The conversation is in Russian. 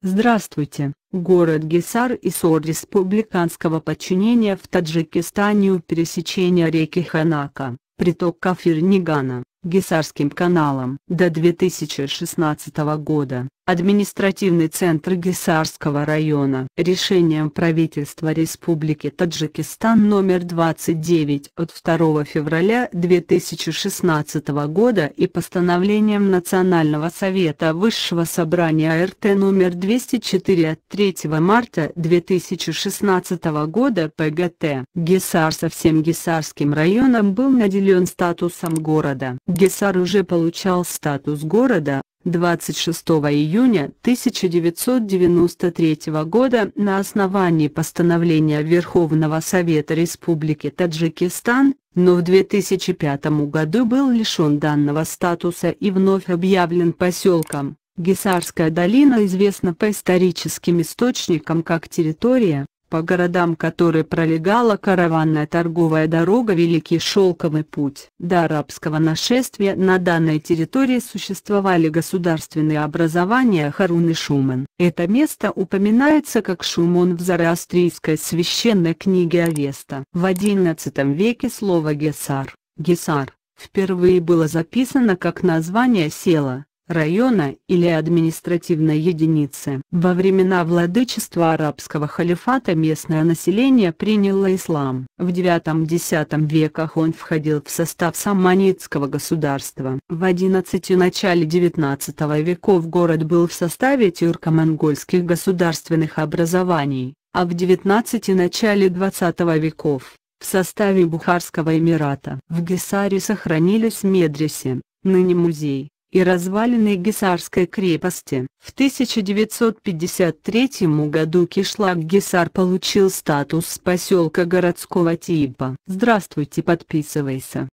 Здравствуйте! Город Гисар и Сор республиканского подчинения в Таджикистане у пересечения реки Ханака, приток Кафир-Нигана, Гисарским каналом. До 2016 года, административный центр Гисарского района. Решением правительства Республики Таджикистан номер 29 от 2 февраля 2016 года и постановлением Национального совета Высшего собрания РТ номер 204 от 3 марта 2016 года ПГТ. Гисар со всем Гисарским районом был наделен статусом города. Гесар уже получал статус города, 26 июня 1993 года на основании постановления Верховного Совета Республики Таджикистан, но в 2005 году был лишен данного статуса и вновь объявлен поселком. Гесарская долина известна по историческим источникам как территория, по городам которой пролегала караванная торговая дорога Великий Шелковый путь. До арабского нашествия на данной территории существовали государственные образования Харун и Шуман. Это место упоминается как Шумон в зороастрийской священной книге Авеста. В XI веке слово «гесар», «гесар» впервые было записано как название села района или административной единицы. Во времена владычества арабского халифата местное население приняло ислам. В IX-X веках он входил в состав Саманитского государства. В XI начале XIX веков город был в составе тюрко-монгольских государственных образований, а в XIX начале XX веков в составе Бухарского эмирата. В Гесаре сохранились медреси, ныне музей и развалины Гесарской крепости. В 1953 году Кишлак-Гесар получил статус поселка городского типа. Здравствуйте подписывайся.